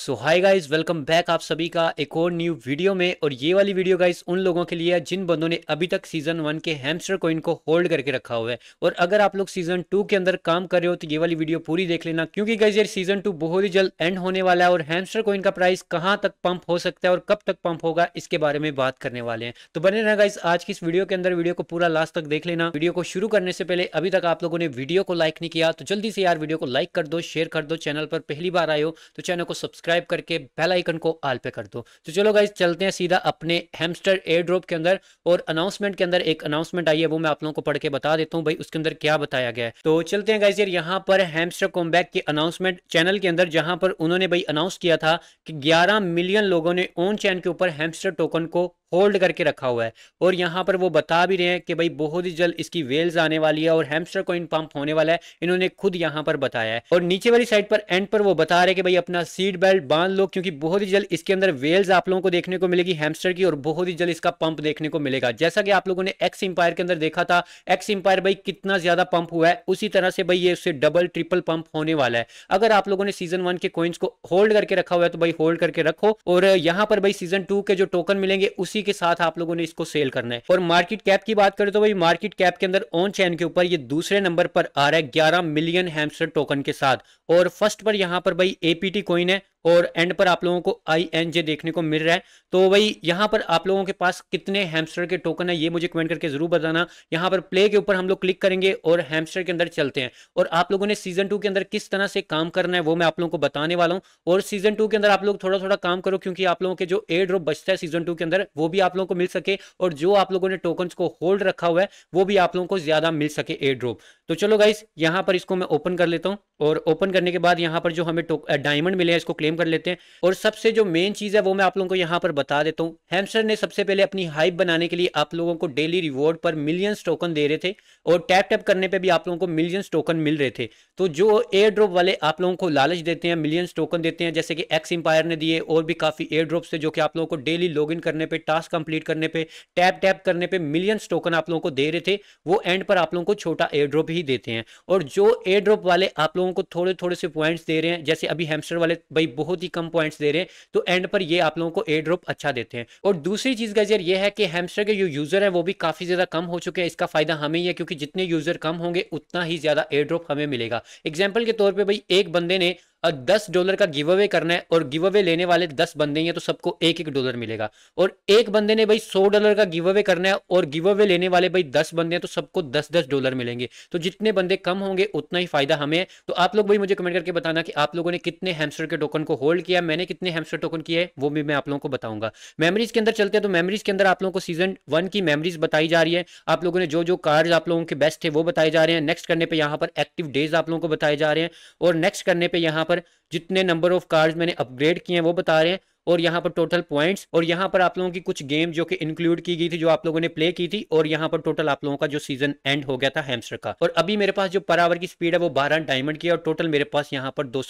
सो hi guys welcome back आप सभी का एक और न्यू वीडियो में और ये वाली वीडियो गाइस उन लोगों के लिए है जिन बंदों ने अभी तक सीजन वन के हैमस्टर कॉइन को होल्ड करके रखा हुआ है और अगर आप लोग सीजन टू के अंदर काम कर रहे हो तो ये वाली वीडियो पूरी देख लेना क्योंकि गाइज यार सीजन टू बहुत ही जल्द एंड होने वाला है और हेमस्टर कॉइन का प्राइस कहाँ तक पंप हो सकता है और कब तक पंप होगा इसके बारे में बात करने वाले हैं तो बने रहना गाइज आज की इस वीडियो के अंदर वीडियो को पूरा लास्ट तक देख लेना वीडियो को शुरू करने से पहले अभी तक आप लोगों ने वीडियो को लाइक नहीं किया तो जल्दी से यार वीडियो को लाइक कर दो शेयर कर दो चैनल पर पहली बार आयो तो चैनल को सब्सक्राइब सब्सक्राइब करके बेल आइकन को आल पे कर दो तो चलो गाइज चलते हैं सीधा अपने हेमस्टर एयर ड्रॉप के अंदर और अनाउंसमेंट के अंदर एक अनाउंसमेंट आई है वो मैं आप लोगों को पढ़ के बता देता हूँ भाई उसके अंदर क्या बताया गया है तो चलते हैं गाइज यार यहाँ पर हेमस्टर कॉम्बैक के अनाउंसमेंट चैनल के अंदर जहां पर उन्होंने भाई अनाउंस किया था कि ग्यारह मिलियन लोगों ने ऑन चैन के ऊपर हेमस्टर टोकन को होल्ड करके रखा हुआ है और यहाँ पर वो बता भी रहे हैं कि भाई बहुत ही जल्द इसकी वेल्स आने वाली है और हेमस्टर कोइन पंप होने वाला है इन्होंने खुद यहाँ पर बताया है और नीचे वाली साइड पर एंड पर वो बता रहे कि भाई अपना सीट बेल्ट बांध लो क्योंकि बहुत ही जल्द इसके अंदर वेल्स आप लोगों को देखने को मिलेगी हेमस्टर की और बहुत ही जल्द इसका पंप देखने को मिलेगा जैसा कि आप लोगों ने एक्स एम्पायर के अंदर देखा था एक्स एम्पायर भाई कितना ज्यादा पंप हुआ है उसी तरह से भाई ये उससे डबल ट्रिपल पंप होने वाला है अगर आप लोगों ने सीजन वन के कोइंस को होल्ड करके रखा हुआ है तो भाई होल्ड करके रखो और यहाँ पर भाई सीजन टू के जो टोकन मिलेंगे उसी इसी के साथ आप लोगों ने इसको सेल करना है और मार्केट कैप की बात करें तो भाई मार्केट कैप के अंदर ऑन चैन के ऊपर ये दूसरे नंबर पर आ रहा है ग्यारह मिलियन हैमस्टर टोकन के साथ और फर्स्ट पर यहाँ पर भाई एपीटी कॉइन है और एंड पर आप लोगों को आई एन जे देखने को मिल रहा है तो वही यहाँ पर आप लोगों के पास कितने हैमस्टर के टोकन है ये मुझे कमेंट करके जरूर बताना यहाँ पर प्ले के ऊपर हम लोग क्लिक करेंगे और हैमस्टर के अंदर चलते हैं और आप लोगों ने सीजन टू के अंदर किस तरह से काम करना है वो मैं आप लोगों को बताने वाला हूँ और सीजन टू के अंदर आप लोग थोड़ा थोड़ा काम करो क्योंकि आप लोगों के जो एयर ड्रॉप बचता है सीजन टू के अंदर वो भी आप लोगों को मिल सके और जो आप लोगों ने टोकन को होल्ड रखा हुआ है वो भी आप लोगों को ज्यादा मिल सके एयर ड्रॉप तो चलो गाइस यहाँ पर इसको मैं ओपन कर लेता हूँ और ओपन करने के बाद यहाँ पर जो हमें डायमंड मिले हैं इसको क्लेम क्लेम कर लेते हैं और सबसे जो मेन चीज़ है वो मैं आप लोगों को यहाँ पर बता देता हूँ हेमस्टर ने सबसे पहले अपनी हाइप बनाने के लिए आप लोगों को डेली रिवॉर्ड पर मिलियंस टोकन दे रहे थे और टैप टैप करने पर भी आप लोगों को मिलियंस टोकन मिल रहे थे तो जो एयर ड्रॉप वाले आप लोगों को लालच देते हैं मिलियंस टोकन देते हैं जैसे कि एक्स एम्पायर ने दिए और भी काफ़ी एयर ड्रॉप्स थे जो कि आप लोगों को डेली लॉगिन करने पे टास्क कंप्लीट करने पे टैप टैप करने पे मिलियंस टोकन आप लोगों को दे रहे थे वो एंड पर आप लोगों को छोटा एयर ड्रॉप ही देते हैं और जो एयर ड्रॉप वाले आप लोगों को थोड़े थोड़े से पॉइंट्स दे रहे हैं जैसे अभी हेमस्टर वाले भाई बहुत ही कम पॉइंट्स दे रहे हैं तो एंड पर ये आप लोगों को एयर ड्रॉप अच्छा देते हैं और दूसरी चीज़ का ये है कि हेमस्टर के जो यूज़र है वो भी काफ़ी ज़्यादा कम हो चुके हैं इसका फ़ायदा हमें ही है क्योंकि जितने यूज़र कम होंगे उतना ही ज़्यादा एयर ड्रॉप हमें मिलेगा एग्जाम्पल के तौर पर भाई एक बंदे ने और दस डॉलर का गिव अवे करना है और गिव अवे लेने वाले दस बंदे हैं तो सबको एक एक डॉलर मिलेगा और एक बंदे ने भाई सौ डॉलर का गिव अवे करना है और गिव अवे लेने वाले भाई दस बंदे हैं तो सबको दस दस डॉलर मिलेंगे तो जितने बंदे कम होंगे उतना ही फायदा हमें तो आप लोग भाई मुझे कमेंट करके बताना कि आप लोगों ने कितने हेमस्टर के टोकन को होल्ड किया मैंने कितने हेमस्टर टोकन किए वो भी मैं आप लोगों को बताऊंगा मेमरीज के अंदर चलते हैं तो मेमरीज के अंदर आप लोगों को सीजन वन की मेमरीज बताई जा रही है आप लोगों ने जो जो कार्ड आप लोगों के बेस्ट है वो बताए जा रहे हैं नेक्स्ट करने पर यहाँ पर एक्टिव डेज आप लोगों को बताए जा रहे हैं और नेक्स्ट करने पर यहाँ पर जितने नंबर ऑफ कार्ड मैंने अपग्रेड किए हैं वो बता रहे हैं और यहाँ पर टोटल पॉइंट्स और यहाँ पर आप लोगों की कुछ गेम जो कि इंक्लूड की गई थी जो आप लोगों ने प्ले की थी और यहाँ पर टोटल आप लोगों का जो सीजन एंड हो गया था हेमस्टर का और अभी मेरे पास जो पर आवर की स्पीड है वो बारह डायमंड की है और टोटल मेरे पास यहाँ पर दो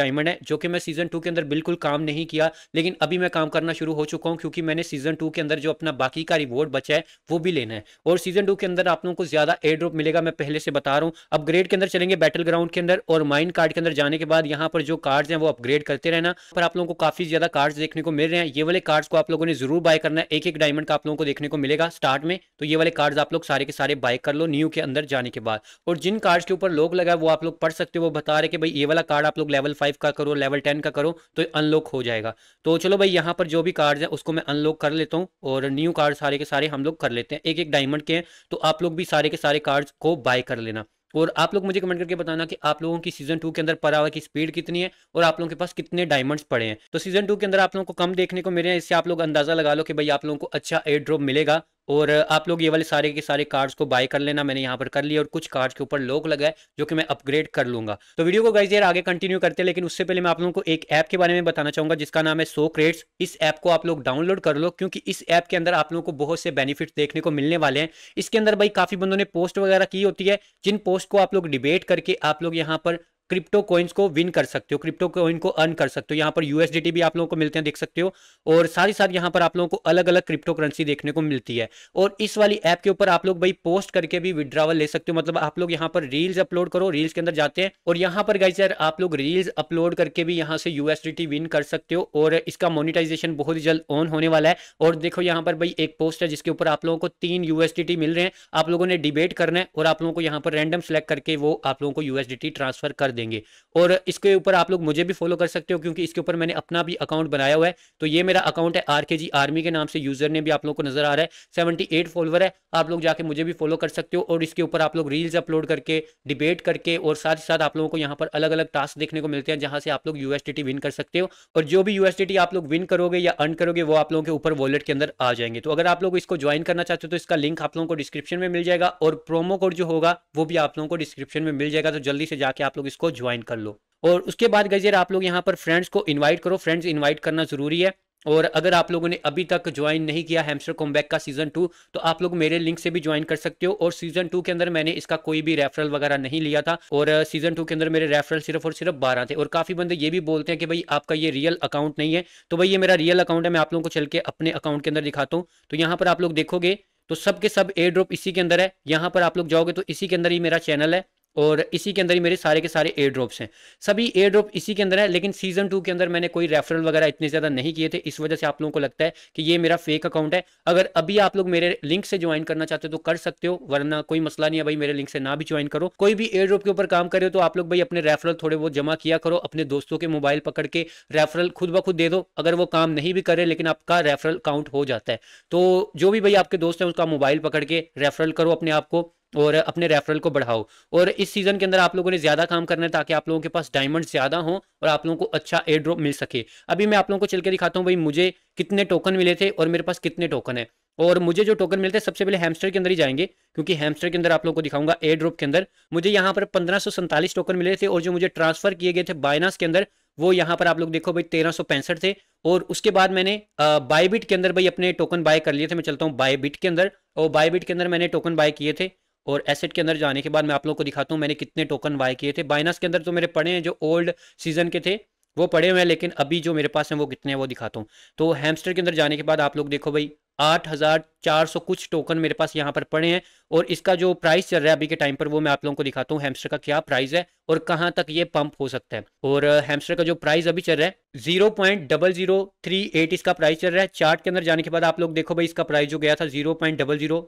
डायमंड है जो कि मैं सीजन टू के अंदर बिल्कुल काम नहीं किया लेकिन अभी मैं काम करना शुरू हो चुका हूँ क्योंकि मैंने सीजन टू के अंदर जो अपना बाकी का रिवॉर्ड बचा है वो भी लेना है और सीजन टू के अंदर आप लोगों को ज्यादा एड रूप मिलेगा मैं पहले से बता रहा हूँ अपग्रेड के अंदर चलेंगे बैटल ग्राउंड के अंदर और माइंड कार्ड के अंदर जाने के बाद यहाँ पर जो कार्ड्स हैं वो अपग्रेड करते रहना पर आप लोगों को काफी ज्यादा कार्ड्स देखने को मिल रहे हैं ये वाले कार्ड्स को आप लोगों ने जरूर बाय करना है एक एक डायमंड का आप लोगों को देखने को मिलेगा स्टार्ट में तो ये वाले कार्ड्स आप लोग सारे के सारे बाय कर लो न्यू के अंदर जाने के बाद और जिन कार्ड्स के ऊपर लोग लगा वो आप लोग पढ़ सकते हो वो बता रहे कि भाई ये वाला कार्ड आप लोग लेवल फाइव का करो लेवल टेन का करो तो अनलॉक हो जाएगा तो चलो भाई यहाँ पर जो भी कार्ड है उसको मैं अनलॉक कर लेता हूँ और न्यू कार्ड सारे के सारे हम लोग कर लेते हैं एक एक डायमंड के हैं तो आप लोग भी सारे के सारे कार्ड को बाय कर लेना और आप लोग मुझे कमेंट करके बताना कि आप लोगों की सीजन टू के अंदर पर आवर की स्पीड कितनी है और आप लोगों के पास कितने डायमंड्स पड़े हैं तो सीजन टू के अंदर आप लोगों को कम देखने को मिले हैं इससे आप लोग अंदाजा लगा लो कि भाई आप लोगों को अच्छा एयर ड्रॉप मिलेगा और आप लोग ये वाले सारे के सारे कार्ड्स को बाय कर लेना मैंने यहाँ पर कर लिया और कुछ कार्ड्स के ऊपर लोक लगा है जो कि मैं अपग्रेड कर लूंगा तो वीडियो को गाइज यार आगे कंटिन्यू करते हैं लेकिन उससे पहले मैं आप लोगों को एक ऐप के बारे में बताना चाहूंगा जिसका नाम है सो क्रेड्स इस ऐप को आप लोग डाउनलोड कर लो क्योंकि इस ऐप के अंदर आप लोगों को बहुत से बेनिफिट देखने को मिलने वाले हैं इसके अंदर भाई काफी बंदों ने पोस्ट वगैरह की होती है जिन पोस्ट को आप लोग डिबेट करके आप लोग यहाँ पर क्रिप्टो कॉइन्स को विन कर सकते हो क्रिप्टो कॉइन को अर्न कर सकते हो यहाँ पर यूएसडीटी भी आप लोगों को मिलते हैं देख सकते हो और साथ ही साथ यहाँ पर आप लोगों को अलग अलग क्रिप्टो करेंसी देखने को मिलती है और इस वाली ऐप के ऊपर आप लोग भाई पोस्ट करके भी विद्रावल ले सकते हो मतलब आप लोग यहाँ पर रील्स अपलोड करो रील्स के अंदर जाते हैं और यहाँ पर गाइज सर आप लोग रील्स अपलोड करके भी यहाँ से यूएसडीटी विन कर सकते हो और इसका मोनिटाइजेशन बहुत ही जल्द ऑन होने वाला है और देखो यहाँ पर भाई एक पोस्ट है जिसके ऊपर आप लोगों को तीन यूएसडीटी मिल रहे हैं आप लोगों ने डिबेट करना है और आप लोगों को यहाँ पर रैंडम सेलेक्ट करके वो आप लोगों को यूएसडीटी ट्रांसफर कर देंगे और इसके ऊपर आप लोग मुझे भी फॉलो कर सकते हो क्योंकि इसके ऊपर मैंने अपना भी अकाउंट बनाया हुआ है तो ये मेरा अकाउंट है आर आर्मी के नाम से यूज़र ने भी आप लोग को नज़र आ रहा है सेवेंटी फॉलोवर है आप लोग जाके मुझे भी फॉलो कर सकते हो और इसके ऊपर आप लोग रील्स अपलोड करके डिबेट करके और साथ ही साथ आप लोगों को यहाँ पर अलग अलग टास्क देखने को मिलते हैं जहां से आप लोग यूएसडीटी विन कर सकते हो और जो भी यूएसडीटी आप लोग विन करोगे या अर्न करोगे वो आप लोगों के ऊपर वॉलेट के अंदर आ जाएंगे तो अगर आप लोग इसको ज्वाइन करना चाहते हो तो इसका लिंक आप लोगों को डिस्क्रिप्शन में मिल जाएगा और प्रोमो कोड जो होगा वो भी आप लोगों को डिस्क्रिप्शन में मिल जाएगा तो जल्दी से जाके आप लोग इसको ज्वाइन कर लो और उसके बाद गजर आप लोग यहाँ पर फ्रेंड्स को इन्वाइट करो फ्रेंड्स इन्वाइट करना ज़रूरी है और अगर आप लोगों ने अभी तक ज्वाइन नहीं किया हैमस्टर कॉम्बैक का सीज़न टू तो आप लोग मेरे लिंक से भी ज्वाइन कर सकते हो और सीज़न टू के अंदर मैंने इसका कोई भी रेफरल वगैरह नहीं लिया था और सीज़न टू के अंदर मेरे रेफरल सिर्फ और सिर्फ बारह थे और काफ़ी बंदे ये भी बोलते हैं कि भाई आपका ये रियल अकाउंट नहीं है तो भाई ये मेरा रियल अकाउंट है मैं आप लोगों को चल के अपने अकाउंट के अंदर दिखाता हूँ तो यहाँ पर आप लोग देखोगे तो सबके सब एयर ड्रॉप इसी के अंदर है यहाँ पर आप लोग जाओगे तो इसी के अंदर ही मेरा चैनल है और इसी के अंदर ही मेरे सारे के सारे एयर ड्रॉप्स हैं सभी एयर ड्रॉप इसी के अंदर है लेकिन सीजन टू के अंदर मैंने कोई रेफरल वगैरह इतने ज़्यादा नहीं किए थे इस वजह से आप लोगों को लगता है कि ये मेरा फेक अकाउंट है अगर अभी आप लोग मेरे लिंक से ज्वाइन करना चाहते हो तो कर सकते हो वरना कोई मसला नहीं है भाई मेरे लिंक से ना भी ज्वाइन करो कोई भी एयर ड्रॉप के ऊपर काम करे तो आप लोग भाई अपने रेफरल थोड़े वो जमा किया करो अपने दोस्तों के मोबाइल पकड़ के रेफरल खुद ब खुद दे दो अगर वो काम नहीं भी करे लेकिन आपका रेफरल काउंट हो जाता है तो जो भी भाई आपके दोस्त हैं उसका मोबाइल पकड़ के रेफरल करो अपने आप को और अपने रेफरल को बढ़ाओ और इस सीज़न के अंदर आप लोगों ने ज़्यादा काम करना है ताकि आप लोगों के पास डायमंड ज़्यादा हो और आप लोगों को अच्छा एयर ड्रॉप मिल सके अभी मैं आप लोगों को चल के दिखाता हूँ भाई मुझे कितने टोकन मिले थे और मेरे पास कितने टोकन है और मुझे जो टोकन मिलते हैं सबसे पहले हैमस्टर के अंदर ही जाएंगे क्योंकि हैमस्टर के अंदर आप लोगों को दिखाऊंगा एयर ड्रॉप के अंदर मुझे यहाँ पर पंद्रह टोकन मिले थे और जो मुझे ट्रांसफ़र किए गए थे बायनास के अंदर वो यहाँ पर आप लोग देखो भाई तेरह थे और उसके बाद मैंने बायबिट के अंदर भाई अपने टोकन बाय कर लिए थे मैं चलता हूँ बायबिट के अंदर और बायबिट के अंदर मैंने टोकन बाय किए थे और एसेट के अंदर जाने के बाद मैं आप लोग को दिखाता हूँ मैंने कितने टोकन बाय किए थे बाइनास के अंदर तो मेरे पड़े हैं जो ओल्ड सीजन के थे वो पड़े हुए हैं लेकिन अभी जो मेरे पास हैं वो कितने हैं वो दिखाता हूँ तो हेमस्टर के अंदर जाने के बाद आप लोग देखो भाई आठ हज़ार चार सौ कुछ टोकन मेरे पास यहाँ पर पड़े हैं और इसका जो प्राइस चल रहा है अभी के टाइम पर वो मैं आप लोगों को दिखाता हूँ हेमस्टर का क्या प्राइस है और कहाँ तक ये पंप हो सकता है और हेमस्टर का जो प्राइस अभी चल रहा है zero point double zero three eight इसका प्राइस चल रहा है चार्ट के अंदर जाने के बाद आप लोग देखो भाई इसका प्राइस जो गया था zero point double zero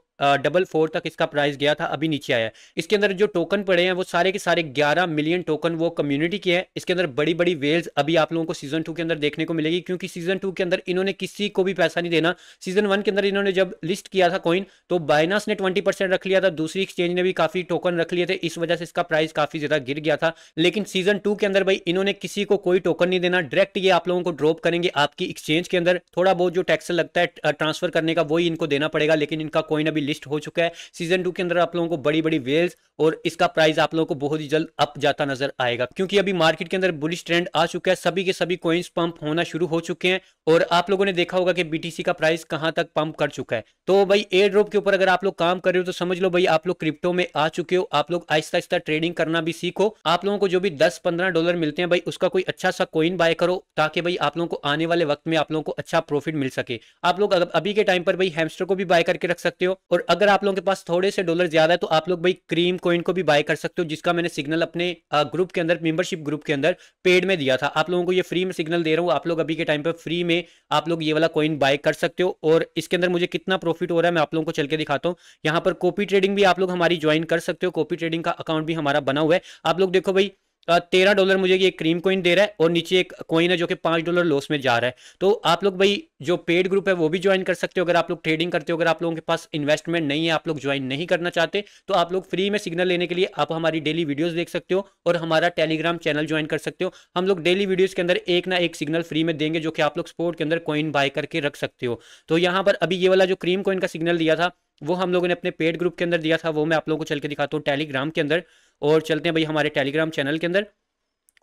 double four तक इसका प्राइस गया था अभी नीचे आया है इसके अंदर जो टोकन पड़े हैं वो सारे के सारे ग्यारह मिलियन टोकन वो कम्युनिटी के हैं इसके अंदर बड़ी बड़ी वेल्स अभी आप लोगों को सीजन टू के अंदर देखने को मिलेगी क्योंकि सीजन टू के अंदर इन्होंने किसी को भी पैसा नहीं देना सीजन वन के अंदर इन्होंने जब लिस्ट किया था कॉइन तो बाइनास ने ट्वेंटी परसेंट रख लिया था दूसरी एक्सचेंज ने भी काफ़ी टोकन रख लिए थे इस वजह से इसका प्राइस काफ़ी ज़्यादा गिर गया था लेकिन सीजन टू के अंदर भाई इन्होंने किसी को कोई टोकन नहीं देना डायरेक्ट ये आप लोगों को ड्रॉप करेंगे आपकी एक्सचेंज के अंदर थोड़ा बहुत जो टैक्स लगता है ट्रांसफर करने का वही इनको देना पड़ेगा लेकिन इनका कॉइन अभी लिस्ट हो चुका है सीजन टू के अंदर आप लोगों को बड़ी बड़ी वेल्स और इसका प्राइस आप लोगों को बहुत ही जल्द अप जाता नजर आएगा क्योंकि अभी मार्केट के अंदर बुलिश ट्रेंड आ चुका है सभी के सभी कॉइन्स पंप होना शुरू हो चुके हैं और आप लोगों ने देखा होगा कि बीटीसी का प्राइस कहां तक पंप कर चुका है तो भाई एयर ड्रॉप के ऊपर अगर आप लोग काम कर रहे हो तो समझ लो भाई आप लोग क्रिप्टो में आ चुके हो आप लोग आहिस्ता आहिस्ता ट्रेडिंग करना भी सीखो आप लोगों को जो भी 10-15 डॉलर मिलते हैं भाई उसका कोई अच्छा सा कोइन बाय करो ताकि भाई आप लोगों को आने वाले वक्त में आप लोगों को अच्छा प्रॉफिट मिल सके आप लोग अभी के टाइम पर भाई हेमस्टर को भी बाय करके रख सकते हो और अगर आप लोगों के पास थोड़े से डॉलर ज्यादा है तो आप लोग भाई क्रीम कोइन को भी बाय कर सकते हो जिसका मैंने सिग्नल अपने ग्रुप के अंदर मेंबरशिप ग्रुप के अंदर पेड में दिया था आप लोगों को ये फ्री में सिग्नल दे रहा हूँ आप लोग अभी के टाइम पर फ्री में आप लोग ये वाला कोइन बाय कर सकते हो और इसके अंदर मुझे कितना प्रॉफिट हो रहा है मैं आप लोगों को चल के दिखाता हूँ यहाँ पर कॉपी ट्रेडिंग भी आप लोग हमारी ज्वाइन कर सकते हो कॉपी ट्रेडिंग का अकाउंट भी हमारा बना हुआ है आप लोग देखो भाई तेरह डॉलर मुझे ये क्रीम कोइन दे रहा है और नीचे एक कोइन है जो कि पाँच डॉलर लॉस में जा रहा है तो आप लोग भाई जो पेड ग्रुप है वो भी ज्वाइन कर सकते हो अगर आप लोग ट्रेडिंग करते हो अगर आप लोगों के पास इन्वेस्टमेंट नहीं है आप लोग ज्वाइन नहीं करना चाहते तो आप लोग फ्री में सिग्नल लेने के लिए आप हमारी डेली वीडियोज़ देख सकते हो और हमारा टेलीग्राम चैनल ज्वाइन कर सकते हो हम लोग डेली वीडियोज़ के अंदर एक ना एक सिग्नल फ्री में देंगे जो कि आप लोग स्पोर्ट के अंदर कोइन बाय करके रख सकते हो तो यहाँ पर अभी ये वाला जो क्रीम कोइन का सिग्नल दिया था वो हम लोगों ने अपने पेड ग्रुप के अंदर दिया था वो मैं आप लोगों को चल के दिखाता हूँ टेलीग्राम के अंदर और चलते हैं भाई हमारे टेलीग्राम चैनल के अंदर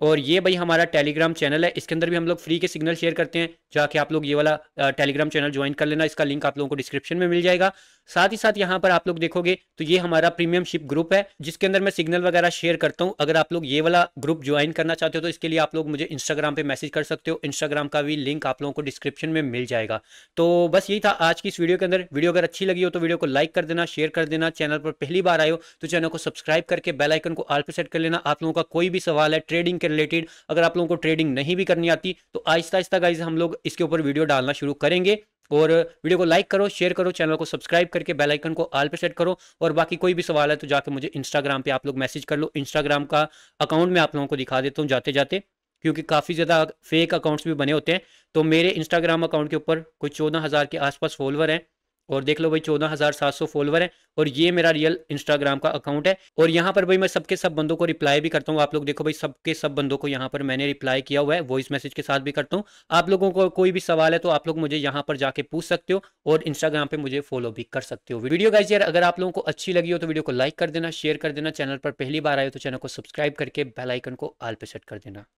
और ये भाई हमारा टेलीग्राम चैनल है इसके अंदर भी हम लोग फ्री के सिग्नल शेयर करते हैं जाके आप लोग ये वाला टेलीग्राम चैनल ज्वाइन कर लेना इसका लिंक आप लोगों को डिस्क्रिप्शन में मिल जाएगा साथ ही साथ यहाँ पर आप लोग देखोगे तो ये हमारा प्रीमियम शिप ग्रुप है जिसके अंदर मैं सिग्नल वगैरह शेयर करता हूँ अगर आप लोग ये वाला ग्रुप ज्वाइन करना चाहते हो तो इसके लिए आप लोग मुझे इंस्टाग्राम पर मैसेज कर सकते हो इंस्टाग्राम का भी लिंक आप लोगों को डिस्क्रिप्शन में मिल जाएगा तो बस यही था आज की इस वीडियो के अंदर वीडियो अगर अच्छी लगी हो तो वीडियो को लाइक कर देना शेयर कर देना चैनल पर पहली बार आए हो तो चैनल को सब्सक्राइब करके बेलाइकन को आल पर सेट कर लेना आप लोगों का कोई भी सवाल है ट्रेडिंग के रिलेटेड अगर आप लोगों को ट्रेडिंग नहीं भी करनी आती तो आहिस्ता आहिस्ता गाइज हम लोग इसके ऊपर वीडियो डालना शुरू करेंगे और वीडियो को लाइक करो शेयर करो चैनल को सब्सक्राइब करके बेल आइकन को ऑल पे सेट करो और बाकी कोई भी सवाल है तो जाके मुझे इंस्टाग्राम पे आप लोग मैसेज कर लो इंस्टाग्राम का अकाउंट मैं आप लोगों को दिखा देता हूँ जाते जाते क्योंकि काफ़ी ज़्यादा फेक अकाउंट्स भी बने होते हैं तो मेरे इंस्टाग्राम अकाउंट के ऊपर कोई चौदह हज़ार के आसपास फॉलोअर हैं और देख लो भाई चौदह हज़ार सात सौ फॉलोअर है और ये मेरा रियल इंस्टाग्राम का अकाउंट है और यहाँ पर भाई मैं सबके सब बंदों को रिप्लाई भी करता हूँ आप लोग देखो भाई सबके सब बंदों को यहाँ पर मैंने रिप्लाई किया हुआ है वॉइस मैसेज के साथ भी करता हूँ आप लोगों को कोई भी सवाल है तो आप लोग मुझे यहाँ पर जाके पूछ सकते हो और इंस्टाग्राम पर मुझे फॉलो भी कर सकते हो वीडियो गाइज यार अगर आप लोगों को अच्छी लगी हो तो वीडियो को लाइक कर देना शेयर कर देना चैनल पर पहली बार आए तो चैनल को सब्सक्राइब करके बेलाइकन को आल पे सेट कर देना